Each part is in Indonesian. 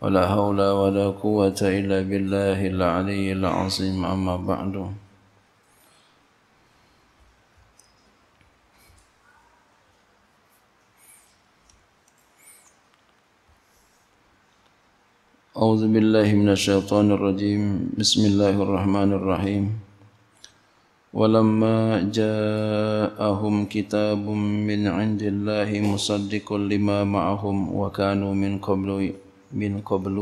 ولا حول ولا قوة إلا بالله العلي العظيم أما بعد أعوذ بالله من الشيطان الرجيم بسم الله الرحمن الرحيم ولما جاءهم كتاب من عند الله مصدق لما معهم وكانوا من قبل من قبل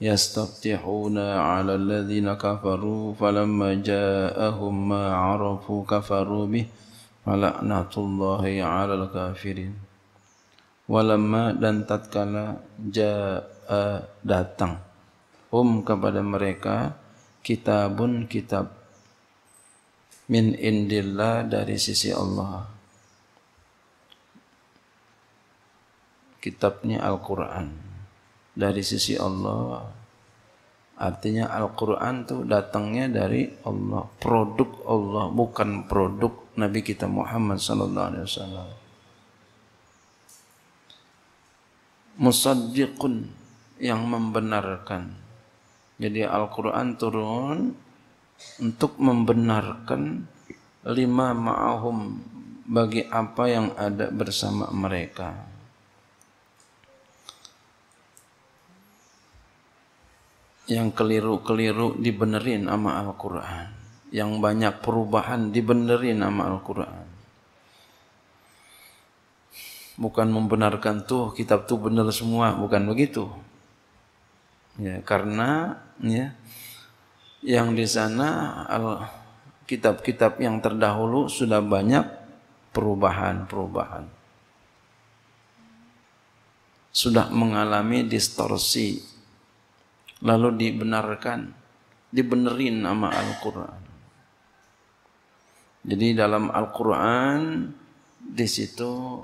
يستفتحون على الذين كفروا فلما جاءهم ما عرفوا كفروا به فلعنة الله على الكافرين walamma dan tatkala jaa datang um kepada mereka kitabun kitab min indillah dari sisi Allah kitabnya Al-Qur'an dari sisi Allah. Artinya Al-Quran itu datangnya dari Allah, produk Allah, bukan produk Nabi kita Muhammad Sallallahu Alaihi Wasallam. Musaddiqun yang membenarkan. Jadi Al-Quran turun untuk membenarkan lima ma'ahum bagi apa yang ada bersama mereka. yang keliru-keliru dibenerin sama Al-Quran. Yang banyak perubahan dibenerin sama Al-Quran. Bukan membenarkan tuh kitab tuh benar semua, bukan begitu. Ya, karena ya yang di sana kitab-kitab yang terdahulu sudah banyak perubahan-perubahan sudah mengalami distorsi lalu dibenarkan, dibenerin sama Al-Quran. Jadi dalam Al-Quran di situ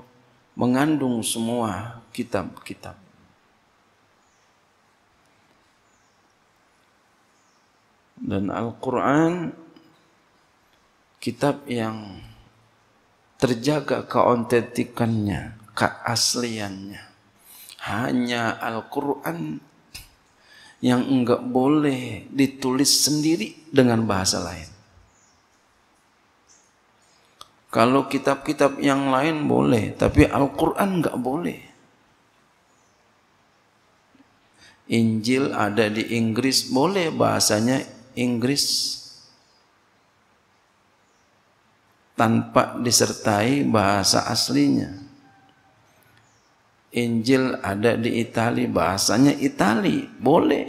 mengandung semua kitab-kitab. Dan Al-Quran kitab yang terjaga keontetikannya, keasliannya. Hanya Al-Quran yang enggak boleh ditulis sendiri dengan bahasa lain. Kalau kitab-kitab yang lain boleh, tapi Al-Quran enggak boleh. Injil ada di Inggris, boleh bahasanya Inggris tanpa disertai bahasa aslinya. Injil ada di Itali, bahasanya Itali, boleh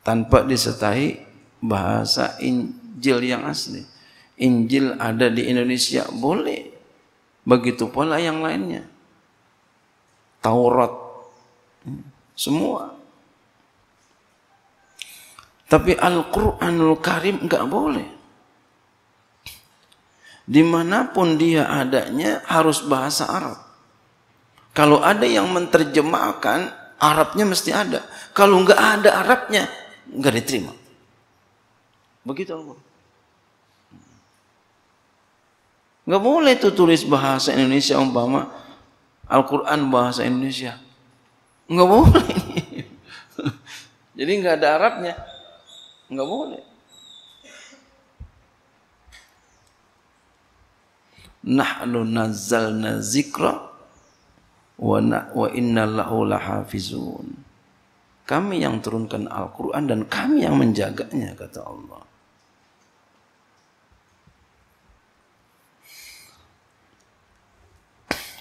tanpa disertai bahasa Injil yang asli. Injil ada di Indonesia, boleh. Begitu pula yang lainnya. Taurat, semua. Tapi Al-Quranul Karim enggak boleh. Dimanapun dia adanya harus bahasa Arab. Kalau ada yang menterjemahkan Arabnya mesti ada. Kalau nggak ada Arabnya, nggak diterima. Begitu Allah. Nggak boleh tuh tulis bahasa Indonesia umpama Al-Quran bahasa Indonesia. Nggak boleh. Jadi nggak ada Arabnya. Nggak boleh. Nahnu nazzalna zikra wa na wa innallahu lahafizun. Kami yang turunkan Al-Qur'an dan kami yang menjaganya kata Allah.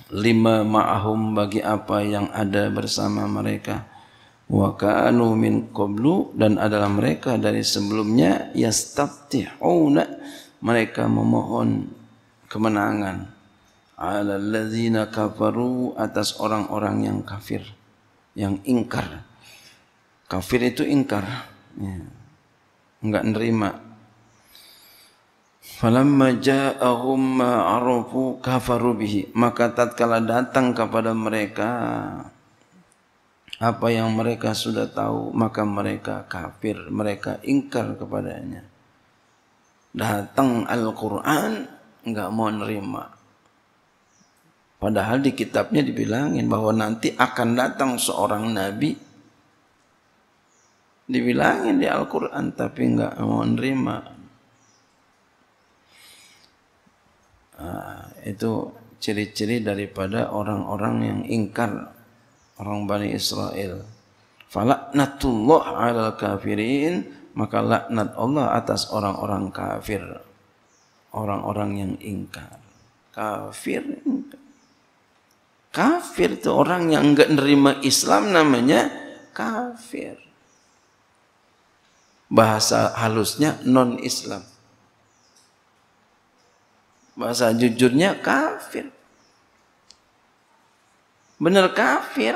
Lima ma'ahum bagi apa yang ada bersama mereka. Wa ka'anu min qablu dan adalah mereka dari sebelumnya yastabtihuna mereka memohon kemenangan. alalladzina kafaru atas orang-orang yang kafir yang ingkar kafir itu ingkar ya. enggak nerima falamma ja'ahum ma arafu kafaru bihi maka tatkala datang kepada mereka apa yang mereka sudah tahu maka mereka kafir mereka ingkar kepadanya datang Al-Qur'an enggak mau nerima Padahal di kitabnya dibilangin bahwa nanti akan datang seorang nabi. Dibilangin di Al-Quran tapi nggak mau nerima. Nah, itu ciri-ciri daripada orang-orang yang ingkar orang Bani Israel. Falaknatullah ala kafirin maka laknat Allah atas orang-orang kafir. Orang-orang yang ingkar. Kafir ini Kafir itu orang yang enggak nerima Islam namanya kafir. Bahasa halusnya non-Islam. Bahasa jujurnya kafir. Benar kafir.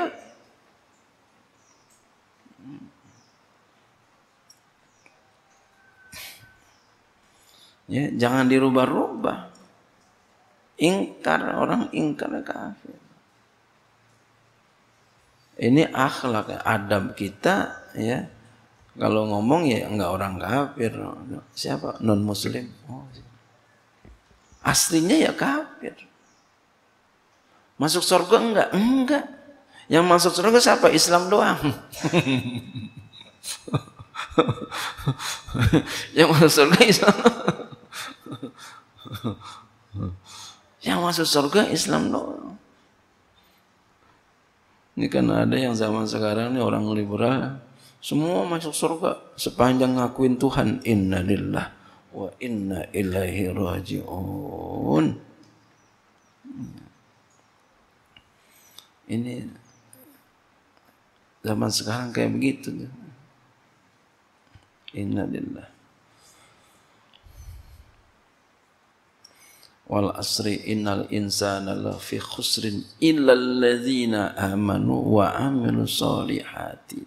Ya, jangan dirubah-rubah. Ingkar orang ingkar kafir. Ini akhlak adab kita ya. Kalau ngomong ya enggak orang kafir. Siapa? Non muslim. Oh. Aslinya ya kafir. Masuk surga enggak? Enggak. Yang masuk surga siapa? Islam doang. yang masuk surga Islam. yang masuk surga Islam doang. Ini kan ada yang zaman sekarang ini orang liberal semua masuk surga sepanjang ngakuin Tuhan Inna lillah wa inna ilaihi rajiun. Ini zaman sekarang kayak begitu. Inna lillah. wal asri innal insana lafi khusrin illal ladzina amanu wa amilu solihati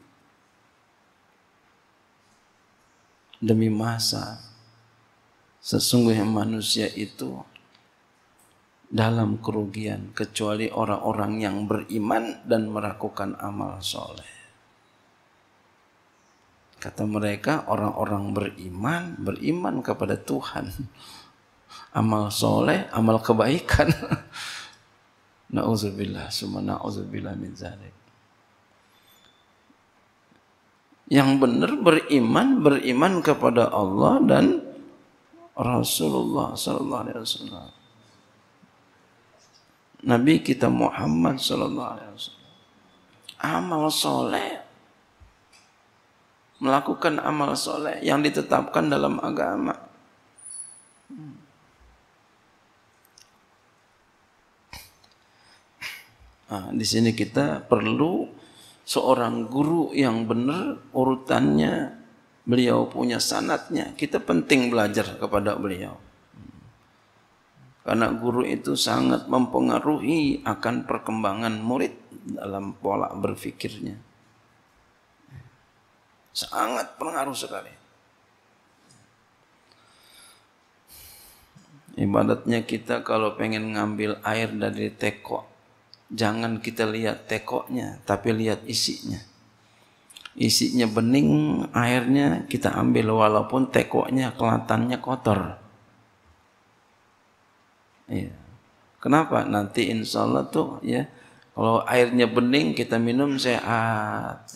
demi masa sesungguhnya manusia itu dalam kerugian kecuali orang-orang yang beriman dan melakukan amal soleh kata mereka orang-orang beriman beriman kepada Tuhan amal soleh, amal kebaikan. Nauzubillah, semua nauzubillah min zalik. Yang benar beriman, beriman kepada Allah dan Rasulullah sallallahu alaihi wasallam. Nabi kita Muhammad sallallahu alaihi wasallam. Amal soleh. Melakukan amal soleh yang ditetapkan dalam agama. Nah, di sini kita perlu seorang guru yang benar urutannya beliau punya sanatnya kita penting belajar kepada beliau karena guru itu sangat mempengaruhi akan perkembangan murid dalam pola berfikirnya sangat pengaruh sekali ibadatnya kita kalau pengen ngambil air dari teko Jangan kita lihat tekoknya, tapi lihat isinya. Isinya bening, airnya kita ambil walaupun tekoknya kelatannya kotor. Ya. Kenapa? Nanti insya Allah tuh ya, kalau airnya bening kita minum sehat.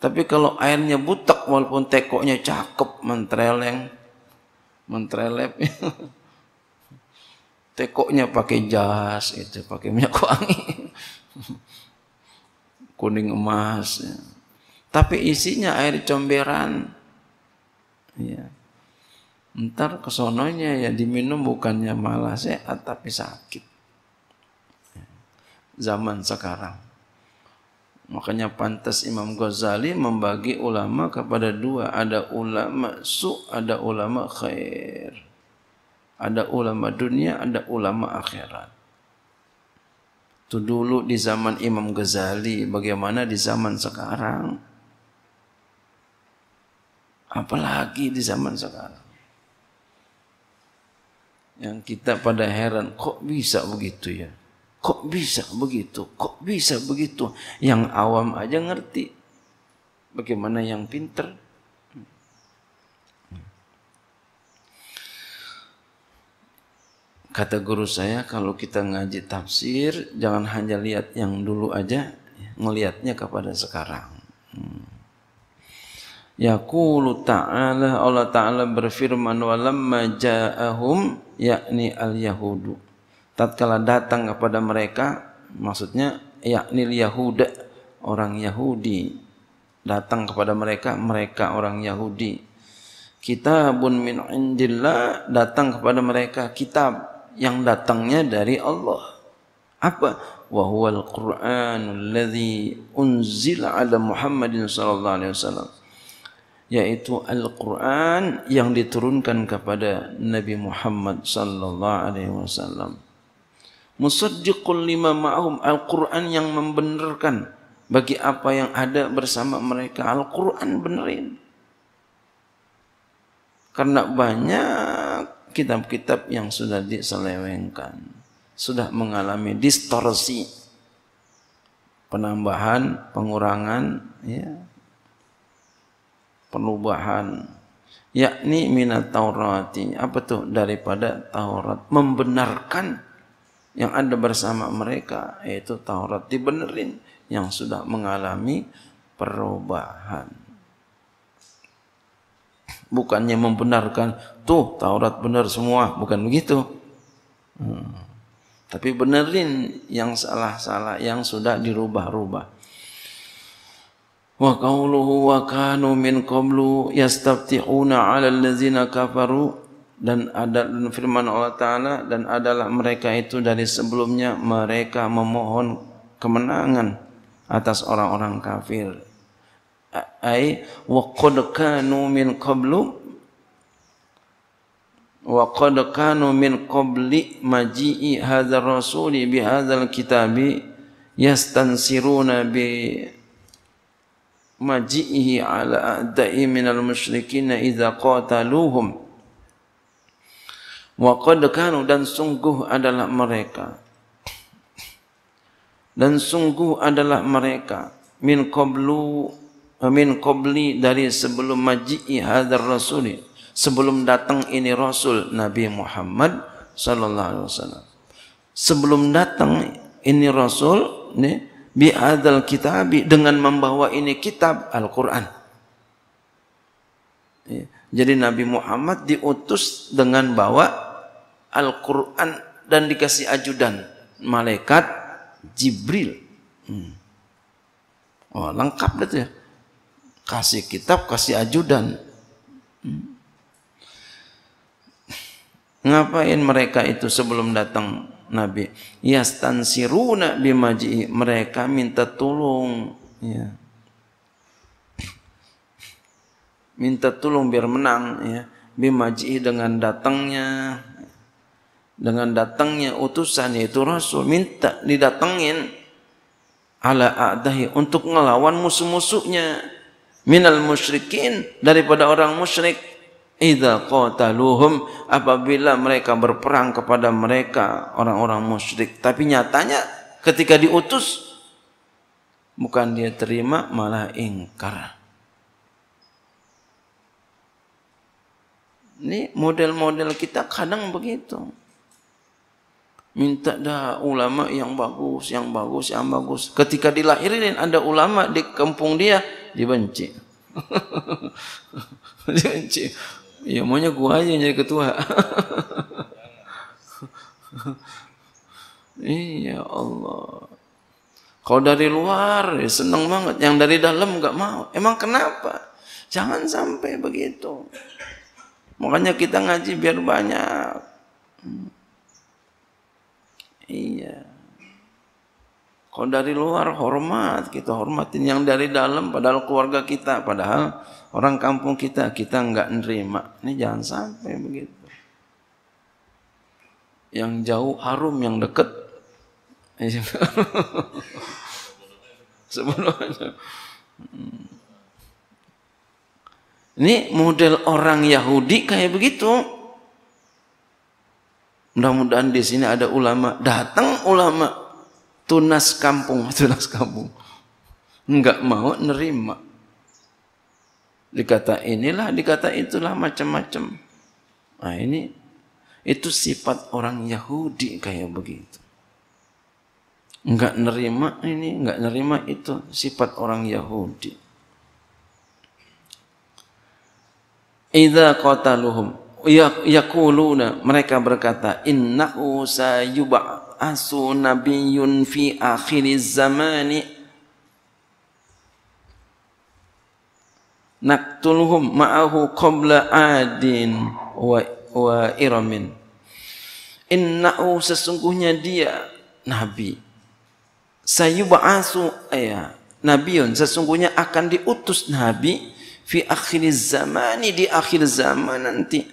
Tapi kalau airnya butek walaupun tekoknya cakep, mentreleng, mentrelep, tekoknya pakai jas itu pakai minyak wangi kuning emas ya. tapi isinya air comberan ya ntar kesononya ya diminum bukannya malah sehat tapi sakit ya. zaman sekarang makanya pantas Imam Ghazali membagi ulama kepada dua ada ulama su ada ulama khair Ada ulama dunia, ada ulama akhirat. Itu dulu di zaman Imam Ghazali, bagaimana di zaman sekarang? Apalagi di zaman sekarang? Yang kita pada heran, kok bisa begitu ya? Kok bisa begitu? Kok bisa begitu? Yang awam aja ngerti. Bagaimana yang pinter? Bagaimana yang pinter? Kata guru saya kalau kita ngaji tafsir jangan hanya lihat yang dulu aja, ngelihatnya kepada sekarang. Hmm. Yaqulu ta'ala Allah Ta'ala berfirman walamma ja'ahum yakni al-yahudu. Tatkala datang kepada mereka maksudnya yakni yahuda orang Yahudi datang kepada mereka mereka orang Yahudi. Kitabun min indillah datang kepada mereka kitab yang datangnya dari Allah. Apa? Wa Al Quran ladzi unzil 'ala Muhammadin sallallahu alaihi wasallam. Yaitu Al-Qur'an yang diturunkan kepada Nabi Muhammad sallallahu alaihi wasallam. Musaddiqul lima ma'hum Al-Qur'an yang membenarkan bagi apa yang ada bersama mereka Al-Qur'an benerin. Karena banyak kitab-kitab yang sudah diselewengkan, sudah mengalami distorsi, penambahan, pengurangan, ya, perubahan. Yakni minat Taurati. Apa tuh? Daripada Taurat. Membenarkan yang ada bersama mereka. Yaitu Taurat. Dibenerin yang sudah mengalami perubahan bukannya membenarkan tuh Taurat benar semua bukan begitu hmm. tapi benerin yang salah-salah yang sudah dirubah-rubah wa qauluhu wa kanu min qablu yastaftihuna 'ala allazina kafaru dan ada dan firman Allah taala dan adalah mereka itu dari sebelumnya mereka memohon kemenangan atas orang-orang kafir ay wa qad kanu min qablu wa qad kanu min qabli maji'i hadzal rasuli bi hadzal kitabi yastansiruna bi maji'ihi ala da'i min al musyrikin idza qataluhum wa qad kanu dan sungguh adalah mereka dan sungguh adalah mereka min qablu Amin qabli dari sebelum maji'i hadar rasuli sebelum datang ini rasul Nabi Muhammad sallallahu alaihi wasallam. Sebelum datang ini rasul ni bi hadzal kitab dengan membawa ini kitab Al-Qur'an. Jadi Nabi Muhammad diutus dengan bawa Al-Qur'an dan dikasih ajudan malaikat Jibril. Hmm. Oh, lengkap dah tu ya. Kasih kitab, kasih ajudan. Hmm. Ngapain mereka itu sebelum datang Nabi? ya Yastansiruna bimaji Mereka minta tolong. Ya. Minta tolong biar menang. Ya. bimaji dengan datangnya. Dengan datangnya utusan yaitu Rasul. Minta didatengin. Ala a'dahi. Untuk ngelawan musuh-musuhnya. minal musyrikin daripada orang musyrik idza qataluhum apabila mereka berperang kepada mereka orang-orang musyrik tapi nyatanya ketika diutus bukan dia terima malah ingkar ini model-model kita kadang begitu minta dah ulama yang bagus yang bagus yang bagus ketika dilahirin ada ulama di kampung dia dibenci. dibenci. Ya maunya gua aja yang jadi ketua. iya Allah. Kalau dari luar ya seneng banget, yang dari dalam nggak mau. Emang kenapa? Jangan sampai begitu. Makanya kita ngaji biar banyak. Hmm. Iya. Kalau dari luar hormat, kita hormatin yang dari dalam padahal keluarga kita, padahal orang kampung kita, kita nggak nerima. Ini jangan sampai begitu. Yang jauh harum, yang deket sebelumnya. Ini model orang Yahudi kayak begitu. Mudah-mudahan di sini ada ulama, datang ulama tunas kampung, tunas kampung. Enggak mau nerima. Dikata inilah, dikata itulah macam-macam. Nah ini itu sifat orang Yahudi kayak begitu. Enggak nerima ini, enggak nerima itu sifat orang Yahudi. Idza qataluhum ya, yakuluna mereka berkata innahu sayuba yub'asu nabiyyun fi akhiriz zamani naqtuluhum ma'ahu qabla adin wa, wa iramin innahu sesungguhnya dia nabi sayub'asu ayah eh, nabiyun sesungguhnya akan diutus nabi fi akhir zamani di akhir zaman nanti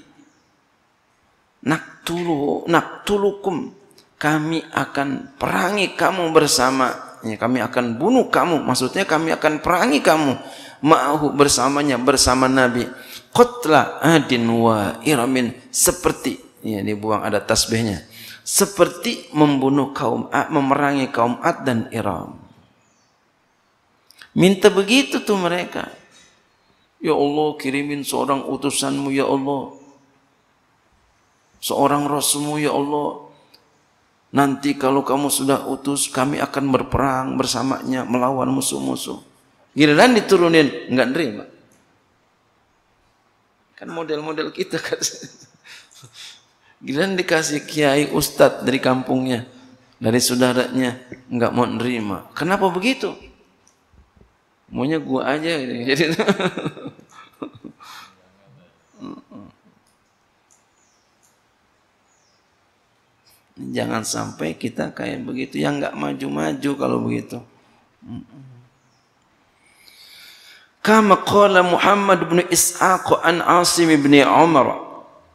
naktulu naktulukum kami akan perangi kamu bersama ya, kami akan bunuh kamu maksudnya kami akan perangi kamu ma'ahu bersamanya bersama Nabi qatla adin wa iramin seperti ya dibuang ada tasbihnya seperti membunuh kaum Ad, memerangi kaum Ad dan Iram minta begitu tuh mereka ya Allah kirimin seorang utusanmu ya Allah seorang rasulmu ya Allah Nanti kalau kamu sudah utus, kami akan berperang bersamanya melawan musuh-musuh. Giliran diturunin, enggak nerima. Kan model-model kita kan. Giliran dikasih kiai ustadz dari kampungnya, dari saudaranya, enggak mau nerima. Kenapa begitu? Maunya gua aja. Gitu. Jadi Jangan sampai kita kayak begitu yang enggak maju-maju kalau begitu. Kama qala Muhammad bin Is'aq an Asim bin Umar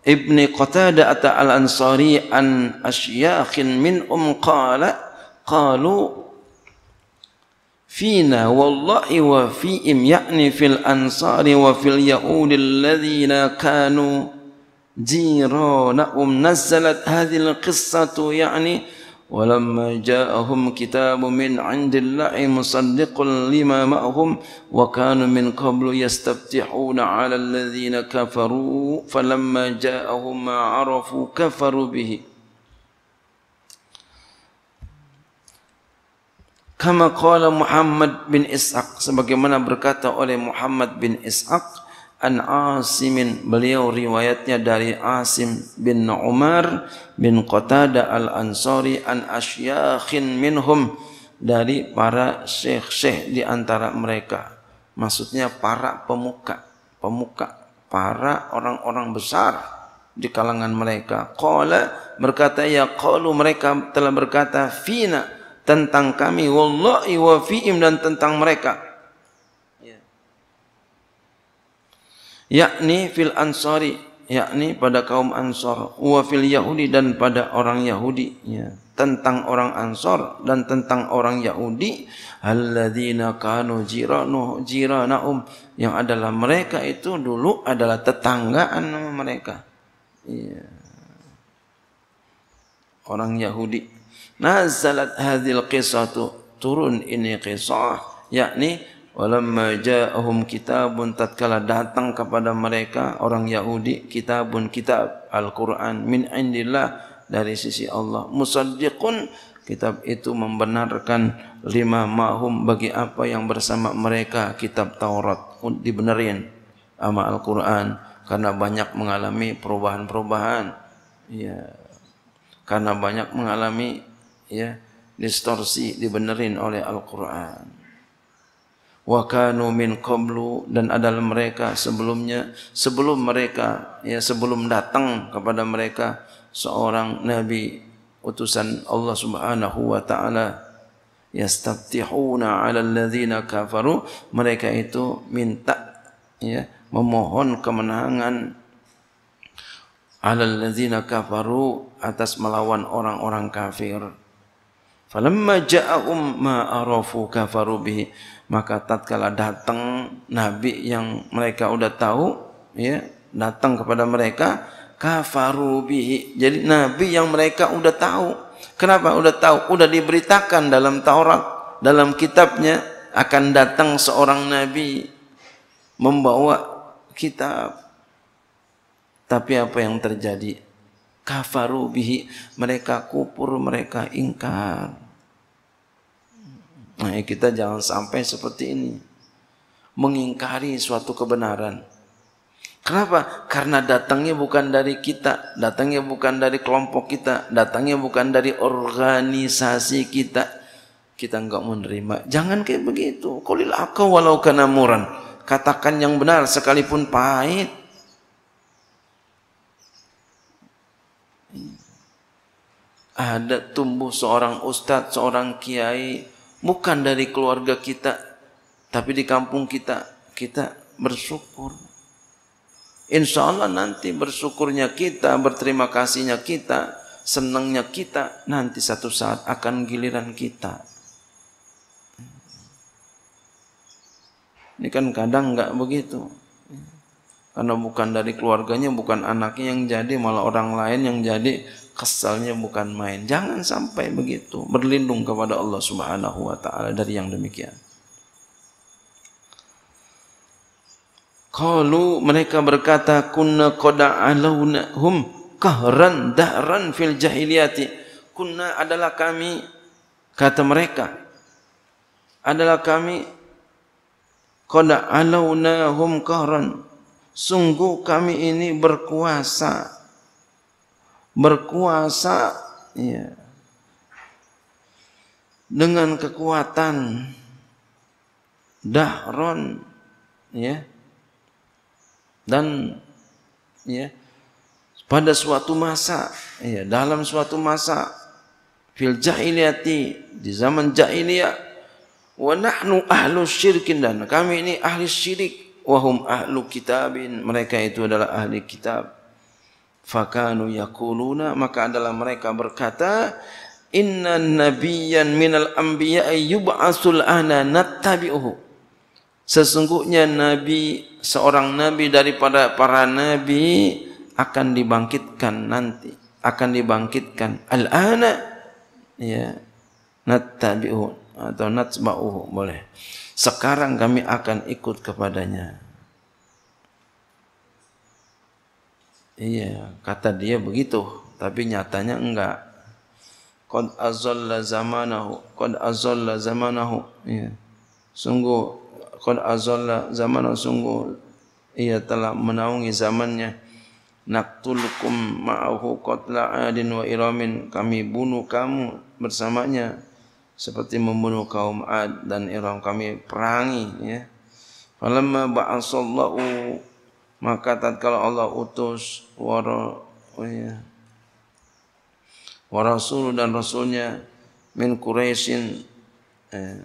ibni Qatada ata al-Ansari an Ashiyakin min um qala qalu fina فينا والله وفيهم يعني في الأنصار وفي اليهود الذين كانوا جيرانهم نزلت هذه القصة يعني ولما جاءهم كتاب من عند الله مصدق لما معهم وكانوا من قبل يستفتحون على الذين كفروا فلما جاءهم ما عرفوا كفروا به كما قال محمد بن إسحاق sebagaimana berkata oleh Muhammad bin Ishaq an Asimin beliau riwayatnya dari Asim bin Umar bin Qatada al Ansori an ashyaqin minhum dari para syekh-syekh di antara mereka maksudnya para pemuka pemuka para orang-orang besar di kalangan mereka qala berkata ya qalu mereka telah berkata fina tentang kami wallahi wa fiim dan tentang mereka yakni fil ansari yakni pada kaum ansar wa fil yahudi dan pada orang yahudi ya tentang orang ansar dan tentang orang yahudi alladzina kanu jiranu jiranahum yang adalah mereka itu dulu adalah tetanggaan mereka ya orang yahudi nazalat hadhil qisatu turun ini kisah yakni Walamma ja'ahum kitabun tatkala datang kepada mereka orang Yahudi kitabun kitab Al-Qur'an min indillah dari sisi Allah musaddiqun kitab itu membenarkan lima mahum bagi apa yang bersama mereka kitab Taurat dibenerin sama Al-Qur'an karena banyak mengalami perubahan-perubahan ya karena banyak mengalami ya distorsi dibenerin oleh Al-Qur'an wa kanu min qablu dan adalah mereka sebelumnya sebelum mereka ya sebelum datang kepada mereka seorang nabi utusan Allah Subhanahu wa taala yastaftihuna 'ala alladhina kafaru mereka itu minta ya memohon kemenangan 'ala alladhina kafaru atas melawan orang-orang kafir Falamma ja'a umma arafu kafaru bihi. Maka tatkala datang nabi yang mereka sudah tahu, ya, datang kepada mereka kafaru bihi. Jadi nabi yang mereka sudah tahu. Kenapa sudah tahu? Sudah diberitakan dalam Taurat, dalam kitabnya akan datang seorang nabi membawa kitab. Tapi apa yang terjadi? kafaru bihi mereka kupur mereka ingkar nah ya kita jangan sampai seperti ini mengingkari suatu kebenaran kenapa karena datangnya bukan dari kita datangnya bukan dari kelompok kita datangnya bukan dari organisasi kita kita enggak menerima jangan kayak begitu qulil aqwa walau kana muran katakan yang benar sekalipun pahit ada tumbuh seorang ustadz, seorang kiai, bukan dari keluarga kita, tapi di kampung kita, kita bersyukur. Insya Allah nanti bersyukurnya kita, berterima kasihnya kita, senangnya kita, nanti satu saat akan giliran kita. Ini kan kadang nggak begitu. Karena bukan dari keluarganya, bukan anaknya yang jadi, malah orang lain yang jadi kesalnya bukan main. Jangan sampai begitu. Berlindung kepada Allah Subhanahu wa taala dari yang demikian. Kalau mereka berkata kunna qad alawna hum kahran dahran fil jahiliati, kunna adalah kami kata mereka adalah kami qad alawna hum kahran sungguh kami ini berkuasa berkuasa ya, dengan kekuatan dahron ya dan ya pada suatu masa ya dalam suatu masa fil jahiliyati di zaman jahiliyah wa nahnu ahlu syirkin dan kami ini ahli syirik wahum ahlu kitabin mereka itu adalah ahli kitab fakanu yakuluna maka adalah mereka berkata inna nabiyyan minal anbiya yub'asul ana natabiuhu sesungguhnya nabi seorang nabi daripada para nabi akan dibangkitkan nanti akan dibangkitkan al ana ya nattabi'uhu atau natsba'uhu boleh sekarang kami akan ikut kepadanya Iya, kata dia begitu, tapi nyatanya enggak. Qad azalla zamanahu, qad azalla zamanahu. Iya. Sungguh qad azalla zamanahu sungguh ia telah menaungi zamannya. Naqtulukum ma'ahu qatla adin wa iramin. Kami bunuh kamu bersamanya seperti membunuh kaum Ad dan Iram kami perangi ya. Falamma ba'asallahu maka tatkala Allah utus wara oh ya, wa dan rasulnya min Quraisyin eh,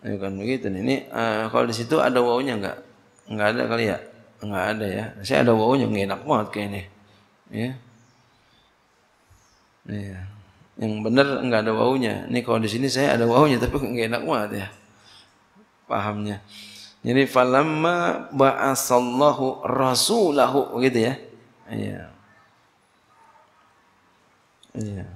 Ayo kan begitu nih. Ini uh, kalau di situ ada wawunya enggak? Enggak ada kali ya? Enggak ada ya. Saya ada wawunya enggak enak banget kayak ini. Ya. Iya. iya. Yang benar enggak ada wawunya. Ini kalau di sini saya ada wawunya tapi enggak enak banget ya pahamnya. Jadi falamma ba'asallahu rasulahu gitu ya. Iya. Iya.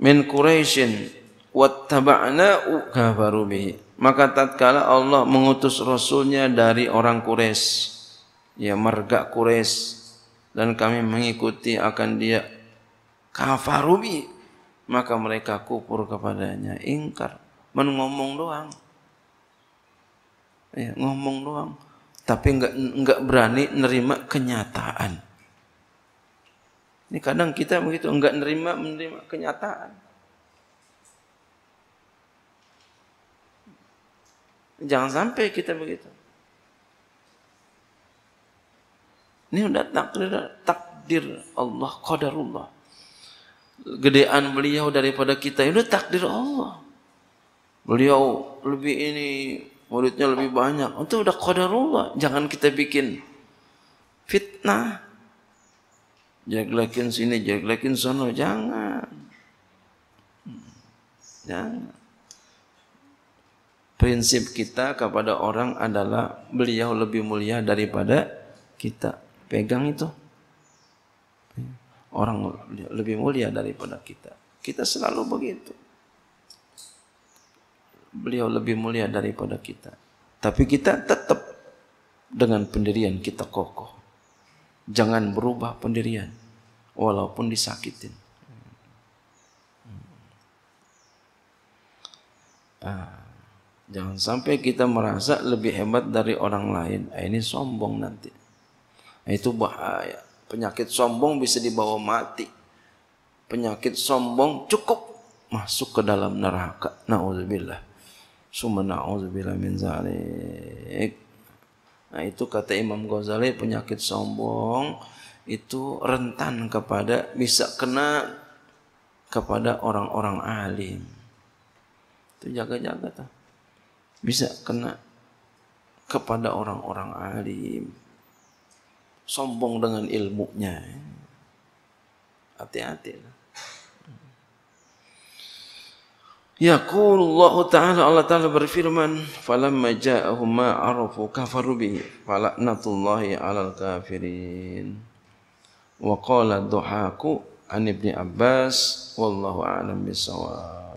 Min Quraisyin wattaba'na'u kafaru bihi. Maka tatkala Allah mengutus rasulnya dari orang Quraisy, ya marga Quraisy dan kami mengikuti akan dia kafarubi maka mereka kupur kepadanya ingkar men ngomong doang ya, ngomong doang tapi nggak nggak berani nerima kenyataan ini kadang kita begitu nggak nerima menerima kenyataan jangan sampai kita begitu ini udah takdir takdir Allah qadarullah gedean beliau daripada kita itu takdir Allah. Beliau lebih ini muridnya lebih banyak. Itu udah qadarullah. Jangan kita bikin fitnah. Jelekin sini, jelekin sana, jangan. Jangan. Prinsip kita kepada orang adalah beliau lebih mulia daripada kita. Pegang itu orang lebih mulia daripada kita. Kita selalu begitu. Beliau lebih mulia daripada kita. Tapi kita tetap dengan pendirian kita kokoh. Jangan berubah pendirian walaupun disakitin. Ah, jangan sampai kita merasa lebih hebat dari orang lain. Ah, ini sombong nanti. Ah, itu bahaya. Penyakit sombong bisa dibawa mati. Penyakit sombong cukup masuk ke dalam neraka. Nauzubillah. Summa nauzubillah min zalik. Nah itu kata Imam Ghazali penyakit sombong itu rentan kepada bisa kena kepada orang-orang alim. Itu jaga-jaga tuh. Bisa kena kepada orang-orang alim. sombong dengan ilmunya. Eh. Hati-hati. Lah. Ya Allah Taala Allah Taala berfirman, "Falamma ja'ahum ma arafu kafaru bihi, falanatullahi al kafirin." Wala qala duhaku an Ibn Abbas, wallahu a'lam bi'ssawab.